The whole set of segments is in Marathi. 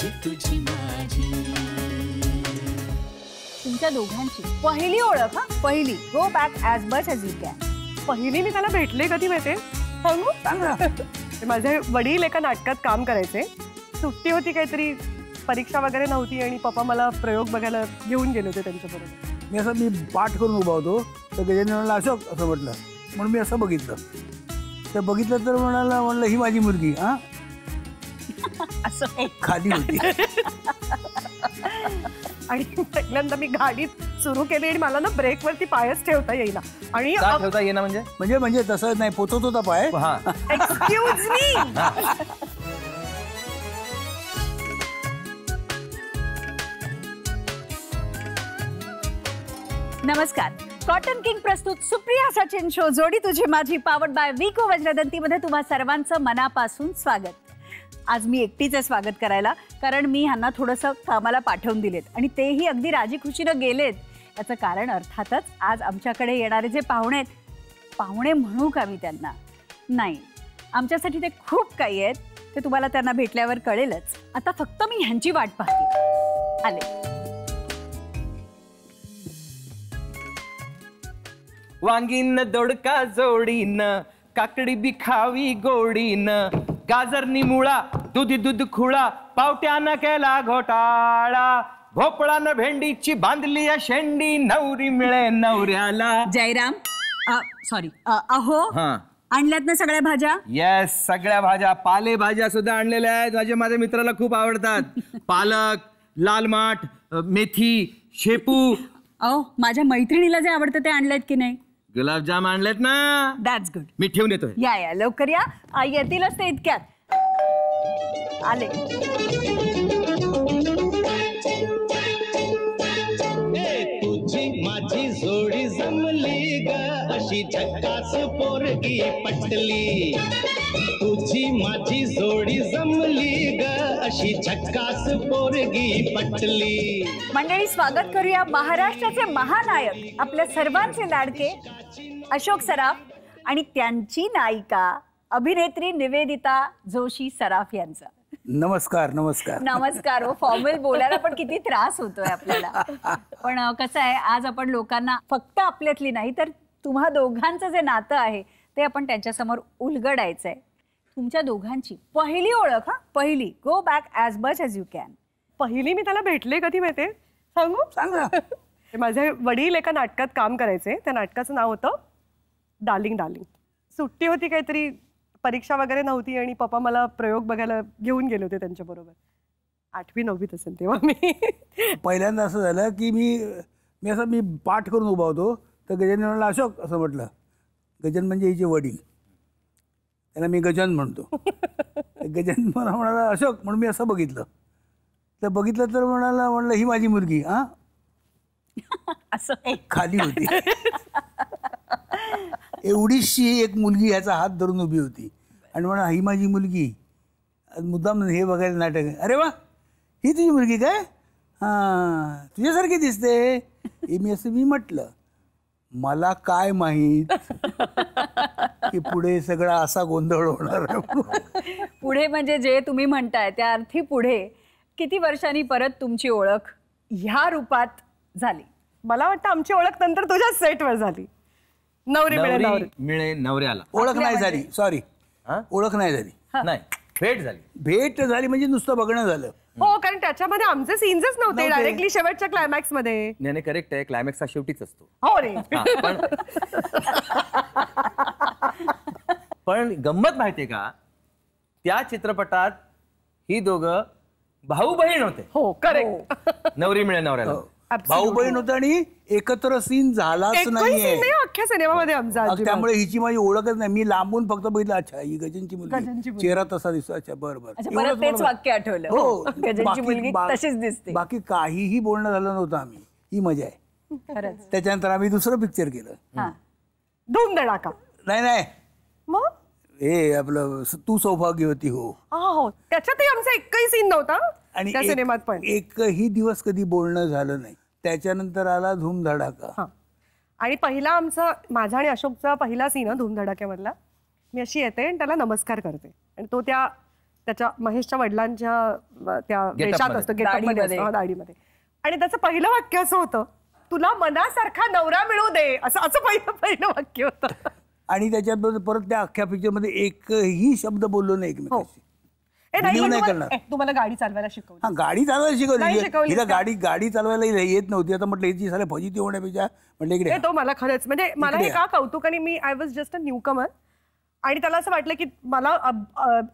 जितू तुमच्या दोघांची पहिली ओळख हा पहिली go back as much as you can पहिली मी त्याला भेटले कधी माहिती सांगू माझे वडील एका नाटकात काम करायचे सुट्टी होती काहीतरी परीक्षा वगैरे नव्हती आणि पप्पा मला प्रयोग बघायला घेऊन गेले होते त्यांच्याबरोबर मी असं मी पाठ करून उभा होतो तर गजेंद्र अशोक असं असं म्हटलं म्हणून मी असं बघितलं तर बघितलं तर म्हणाला म्हणलं ही माझी मुलगी हा असं खाली होती आणि पहिल्यांदा मी गाडीत सुरू केली आणि मला ना ब्रेकवरती पायच ठेवता येईल आणि ठेवता येईना म्हणजे म्हणजे म्हणजे तसं नाही पोचत होता पाय मी नमस्कार कॉटन किंग प्रस्तुत सुप्रिया सचिन शो जोडी तुझी माझी पावड बाय विको वज्रदंतीमध्ये तुम्हा सर्वांचं मनापासून स्वागत आज मी एकटीच आहे स्वागत करायला कारण मी ह्यांना थोडंसं कामाला पाठवून दिलेत आणि तेही अगदी राजी खुशीनं गेलेत याचं कारण अर्थातच आज आमच्याकडे येणारे जे पाहुणे आहेत पाहुणे म्हणू का मी त्यांना नाही आमच्यासाठी ते खूप काही आहेत ते तुम्हाला त्यांना भेटल्यावर कळेलच आता फक्त मी ह्यांची वाट पाहते आले वांगीन दोडका जोडीन काकडी बिखावी गोडीन गाजर मुळा दुधी दुध खुळा पावट्यानं केला घोटाळा भोपळानं भेंडीची बांधली या शेंडी नवरी मिळे नवऱ्याला जयराम सॉरी अहो आणल्यात ना सगळ्या भाज्या येस सगळ्या भाज्या पालेभाज्या सुद्धा आणलेल्या आहेत माझ्या माझ्या मित्राला खूप आवडतात पालक लाल माठ मेथी शेपू अहो माझ्या मैत्रिणीला जे आवडतं ते आणलेत की नाही गुलाबजाम आणलेत ना दॅट्स गुड मी ठेवून येतो या या लवकर या आई येतीलच ते इतक्यात आले माझी जोडी जमली ग अशी झक्कास पोरगी पटली तुझी माझी जोडी जमली ग अशी चक्कास पोरगी पटली मंडळी स्वागत करूया महाराष्ट्राचे महानायक आपल्या सर्वांचे लाडके अशोक सराफ आणि त्यांची नायिका अभिनेत्री निवेदिता जोशी सराफ यांचा नमस्कार नमस्कार नमस्कार हो फॉर्मल बोलायला पण किती त्रास होतोय आपल्याला पण कसं आहे आज आपण लोकांना फक्त आपल्यातली नाही तर तुम्हा दोघांचं जे नातं आहे ते आपण त्यांच्यासमोर उलगडायचं आहे तुमच्या दोघांची पहिली ओळख हा पहिली go back as much as you can पहिली मी त्याला भेटले कधी माहिती सांगू सांगा माझे वडील एका नाटकात काम करायचे त्या नाटकाचं नाव होतं डार्लिंग डार्लिंग सुट्टी होती काहीतरी परीक्षा वगैरे नव्हती आणि पप्पा मला प्रयोग बघायला घेऊन गेले होते त्यांच्याबरोबर आठवी नववीत असेल तेव्हा मी पहिल्यांदा असं झालं की मी मी असं मी पाठ करून उभा होतो तर गजेंद्र अशोक असं म्हटलं गजन म्हणजे हिचे वडील त्यांना मी गजान म्हणतो गजान मला म्हणाला अशोक म्हणून मी असं बघितलं तर बघितलं तर म्हणाला म्हणलं ही माझी मुलगी हा असं खाली होती एवढीशी एक मुलगी ह्याचा हात धरून उभी होती आणि म्हणा ही माझी मुलगी मुद्दाम हे बघायला नाटक अरे वा ही तुझी मुलगी काय हां तुझ्यासारखी दिसते हे मी असं मी म्हटलं मला काय माहीत की पुढे सगळा असा गोंधळ होणार पुढे म्हणजे जे तुम्ही म्हणताय त्या अर्थी पुढे किती वर्षांनी परत तुमची ओळख ह्या रूपात झाली मला वाटतं आमची ओळख नंतर तुझ्या सेटवर झाली नवरी मिळे मिळे नवऱ्याला ओळख नाही म्हणजे. झाली सॉरी ओळख नाही झाली नाही भेट झाली भेट झाली म्हणजे नुसतं बघणं झालं हो कारण त्याच्यामध्ये आमचे सीन्सच नव्हते डायरेक्टली शेवटच्या क्लायमॅक्स मध्ये नाही करेक्ट आहे क्लायमॅक्स हा शेवटीच असतो हो रे पण गंमत माहितीये का त्या चित्रपटात ही दोघ भाऊ बहीण होते हो करेक्ट हो. नवरी मिळे नवऱ्याला हो, भाऊ बहीण होते आणि एकत्र सीन झालाच नाहीये अख्ख्या सिनेमामध्ये त्यामुळे हिची माझी ओळखच नाही मी लांबून फक्त बघितलं अच्छा ही गजनची मुलगी चेहरा तसा दिसतो अच्छा बर बर तेच वाक्य आठवलं हो तशीच दिसते बाकी काहीही बोलणं झालं नव्हतं आम्ही ही मजा आहे त्याच्यानंतर आम्ही दुसरं पिक्चर केलं दोन धडाका नाही नाही मग आपलं तू होती हो हो त्याच्यातही आमचा एकही सीन नव्हता आणि त्या सिनेमात पण एकही दिवस कधी बोलणं झालं नाही त्याच्यानंतर आला धूमधडाका आणि पहिला आमचा माझा आणि अशोकचा पहिला सीन धूमधडाक्यामधला मी अशी येते आणि त्याला नमस्कार करते आणि तो त्या त्याच्या महेशच्या वडिलांच्या त्या देशात असतो आणि त्याचं पहिलं वाक्य असं होतं तुला मनासारखा नवरा मिळू दे असं असं पहिलं पहिलं वाक्य होतं आणि त्याच्याबरोबर परत त्या अख्ख्या पिक्चरमध्ये एकही शब्द बोललो नाही एकमेकांशी हो. नाही तुम्हाला गाडी चालवायला शिकवली हां गाडी चालवायला शिकवली तिला गाडी गाडी चालवायला येत नव्हती आता म्हटलं हिची सारे फजिती होण्यापेक्षा म्हटलं इकडे तो मला खरंच म्हणजे मला हे का कौतुक आणि मी I was just a newcomer आणि त्याला असं वाटलं की मला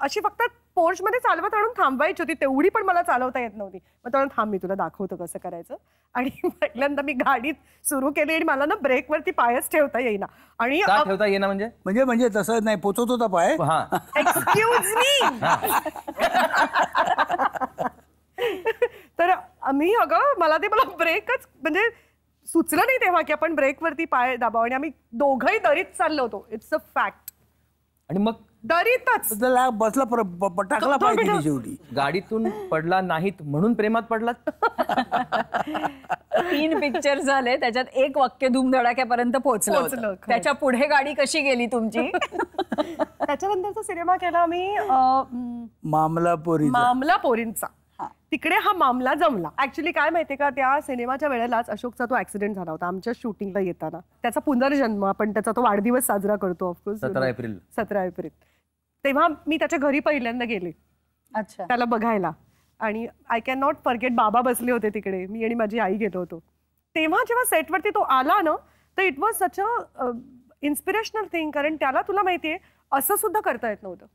अशी फक्त पोर्चमध्ये चालवत आणून थांबवायची होती तेवढी पण मला चालवता येत नव्हती मग तेव्हा थांब मी तुला दाखवतो कसं करायचं आणि पहिल्यांदा मी गाडीत सुरू केली आणि मला ना ब्रेकवरती पायच ठेवता येईना आणि ठेवता येईना म्हणजे म्हणजे म्हणजे तसं नाही पोचवत होता पाय एक्सक्यूज मी तर मी अगं मला ते मला ब्रेकच म्हणजे सुचलं नाही तेव्हा की आपण ब्रेकवरती पाय दाबाव आणि आम्ही दोघंही दरीत चाललो होतो इट्स अ फॅक्ट आणि मग दरीतच बसला पटाकला गाडीतून पडला नाहीत म्हणून प्रेमात पडला तीन पिक्चर झाले त्याच्यात एक वाक्य धूमधडाक्यापर्यंत पोहोचलं त्याच्या पुढे गाडी कशी गेली तुमची त्याच्यानंतरचा सिनेमा केला मी मामला पोरी मामला पोरींचा तिकडे हा मामला जमला ऍक्च्युली काय माहितीये का त्या सिनेमाच्या वेळेलाच अशोकचा तो ऍक्सिडेंट झाला होता आमच्या शूटिंगला येताना त्याचा पुनर्जन्म आपण त्याचा तो वाढदिवस साजरा करतो ऑफकोर्स सतरा एप्रिल सतरा एप्रिल तेव्हा मी त्याच्या घरी पहिल्यांदा गेले अच्छा त्याला बघायला आणि आय कॅन नॉट फॉरगेट बाबा बसले होते तिकडे मी आणि माझी आई गेलो होतो तेव्हा जेव्हा सेटवरती तो आला ना तर it was such a inspirational thing कारण त्याला तुला माहितीये असं सुद्धा करता येत नव्हतं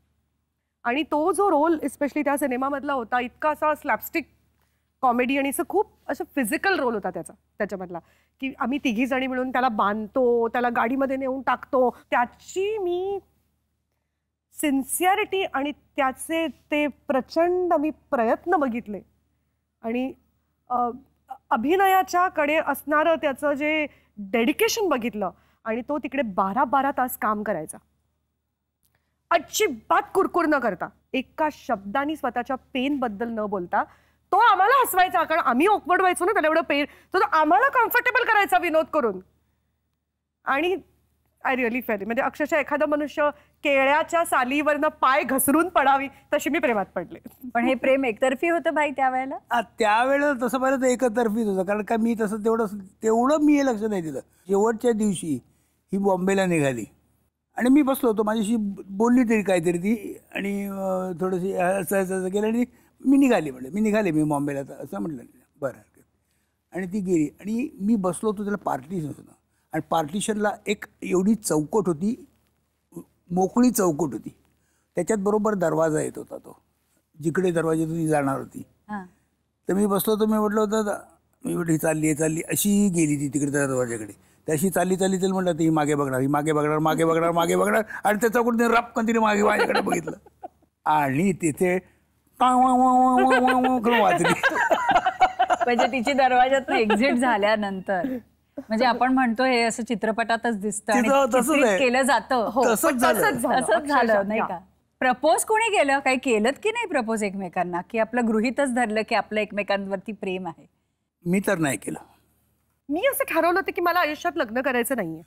आणि तो जो रोल स्पेशली त्या सिनेमामधला होता इतका असा स्लॅपस्टिक कॉमेडी आणि असं खूप असं फिजिकल रोल होता त्याचा त्याच्यामधला की आम्ही तिघी जणी मिळून त्याला बांधतो त्याला गाडीमध्ये नेऊन टाकतो त्याची मी सिन्सिअरिटी आणि त्याचे ते प्रचंड मी प्रयत्न बघितले आणि अभिनयाच्याकडे असणारं त्याचं जे डेडिकेशन बघितलं आणि तो तिकडे बारा बारा तास काम करायचा अजिबात कुरकुर न करता एका शब्दाने स्वतःच्या पेनबद्दल न बोलता तो आम्हाला हसवायचा कारण आम्ही ओकवड व्हायचो ना त्याला एवढं पेन तो, आम्हाला कम्फर्टेबल करायचा विनोद करून आणि आय रिअली फेल म्हणजे अक्षरशः एखादा मनुष्य केळ्याच्या सालीवरनं पाय घसरून पडावी तशी मी प्रेमात पडले पण हे प्रेम एकतर्फी होतं भाई त्यावेळेला त्यावेळेला तसं बरं तर एकतर्फीच होतं कारण का मी तसं तेवढं तेवढं मी हे लक्ष नाही दिलं शेवटच्या दिवशी ही बॉम्बेला निघाली आणि मी बसलो होतो माझ्याशी बोलली तरी काहीतरी ती आणि थोडंशी असं असं असं केलं आणि मी निघाली म्हटलं मी निघाले मी बॉम्बेला तर असं म्हटलं बरं आणि ती गेली आणि मी बसलो होतो त्याला पार्टीशन होतं आणि पार्टिशनला एक एवढी चौकट होती मोकळी चौकट होती त्याच्यात बरोबर दरवाजा येत होता तो जिकडे दरवाजे तुम्ही जाणार होती तर मी बसलो होतो मी म्हटलं होतं मी म्हटलं चालली आहे चालली अशी गेली ती तिकडे दरवाज्याकडे त्याशी चालली चालली चाल म्हटलं ती मागे बघणार ही मागे बघणार मागे बघणार मागे बघणार आणि त्याच्याकडून ते रप तिने मागे माझ्याकडे बघितलं आणि तिथे वाचली म्हणजे तिची दरवाजात एक्झिट झाल्यानंतर म्हणजे आपण म्हणतो हे असं चित्रपटातच दिसतं केलं जातं हो, तसंच झालं नाही का प्रपोज कोणी केलं काही केलं की नाही प्रपोज एकमेकांना की आपलं गृहितच धरलं की आपलं एकमेकांवरती प्रेम आहे मी तर नाही केलं मी असं ठरवलं होतं की मला आयुष्यात लग्न करायचं नाहीये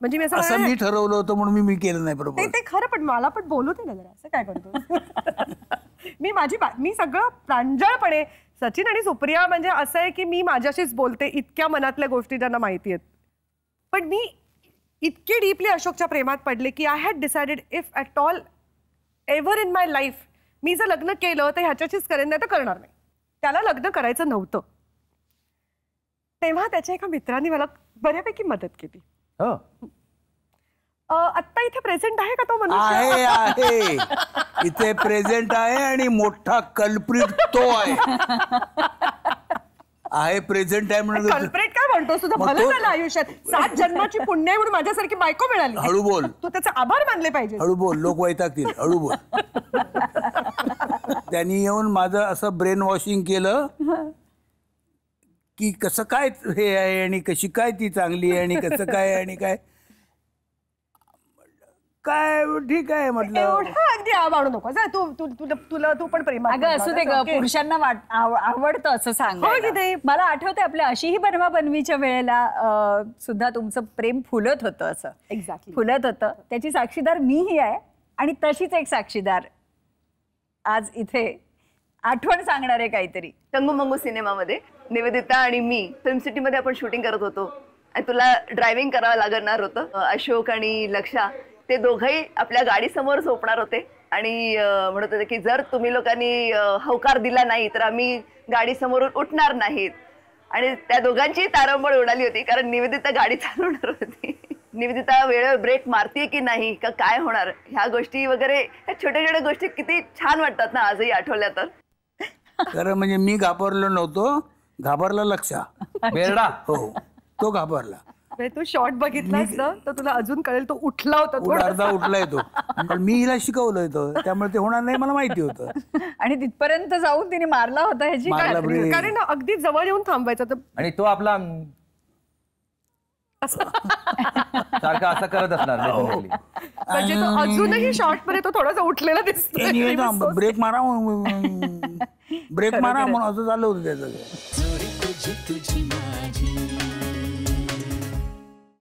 म्हणजे मी असं मी ठरवलं होतं म्हणून मी मी केलं नाही बरोबर ते खरं पण मला पण बोलू दे ना असं काय करतो मी माझी मी सगळं प्रांजळपणे सचिन आणि सुप्रिया म्हणजे असं आहे की मी माझ्याशीच बोलते इतक्या मनातल्या गोष्टी त्यांना माहिती आहेत पण मी इतके डीपली अशोकच्या प्रेमात पडले की I had decided if at all ever in my life मी जर लग्न केलं तर ह्याच्याशीच करेन नाही तर करणार नाही त्याला लग्न करायचं नव्हतं तेव्हा त्याच्या एका मित्रांनी मला बऱ्यापैकी मदत केली हो. आत्ता इथे प्रेझेंट आहे का तो आहे आहे इथे प्रेझेंट आहे आणि मोठा कल्प्रिट तो आहे आहे प्रेझेंट आहे म्हणून कल्प्रिट काय म्हणतो तुझं भलं झालं आयुष्यात सात जन्माची पुण्य म्हणून माझ्यासारखी बायको मिळाली हळू बोल तू त्याचे आभार मानले पाहिजे हळू बोल लोक वैतागतील हळू बोल त्यांनी येऊन माझं असं ब्रेन वॉशिंग केलं की कसं काय हे आहे आणि कशी काय ती चांगली आहे आणि कसं काय आणि काय काय ठीक आहे म्हटलं एवढं अगदी आवडू नको तू तुला तू पण प्रेम अगं असू दे पुरुषांना आवडतं असं सांग हो मला आठवतंय आपल्या अशीही बनवा बनवीच्या वेळेला सुद्धा तुमचं प्रेम फुलत होतं असं एक्झॅक्टली फुलत होतं त्याची साक्षीदार मीही आहे आणि तशीच एक साक्षीदार आज इथे आठवण सांगणार आहे काहीतरी तंगू मंगू सिनेमामध्ये निवेदिता आणि मी फिल्म मध्ये आपण शूटिंग करत होतो आणि तुला ड्रायव्हिंग करावं लागणार होतं अशोक आणि लक्षा ते दोघंही आपल्या गाडीसमोर झोपणार होते आणि म्हणत होते की जर तुम्ही लोकांनी हौकार दिला नाही तर आम्ही गाडी समोरून उठणार नाहीत आणि त्या दोघांची तारंबळ उडाली होती कारण निवेदिता गाडी चालवणार होती निवेदिता वेळेवर ब्रेक मारते की नाही का काय होणार ह्या गोष्टी वगैरे ह्या छोट्या छोट्या गोष्टी किती छान वाटतात ना आजही आठवल्या तर खरं म्हणजे मी घाबरलो नव्हतो घाबरला लक्षा बेरडा हो तो घाबरला म्हणजे तू शॉर्ट बघितलास ना तर तुला अजून कळेल तो उठला होता थोडासा. अर्धा उठलाय तो पण मी हिला शिकवलं होतं त्यामुळे ते होणार नाही मला माहिती होतं आणि तिथपर्यंत जाऊन तिने मारला होता ह्याची कारण अगदी जवळ येऊन थांबायचा तर आणि तो आपला असं करत असणार हो. म्हणजे अजूनही शॉर्ट मध्ये तो थोडासा उठलेला दिसतो ब्रेक मारा ब्रेक मारा म्हणून असं झालं होतं त्याचं to achieve.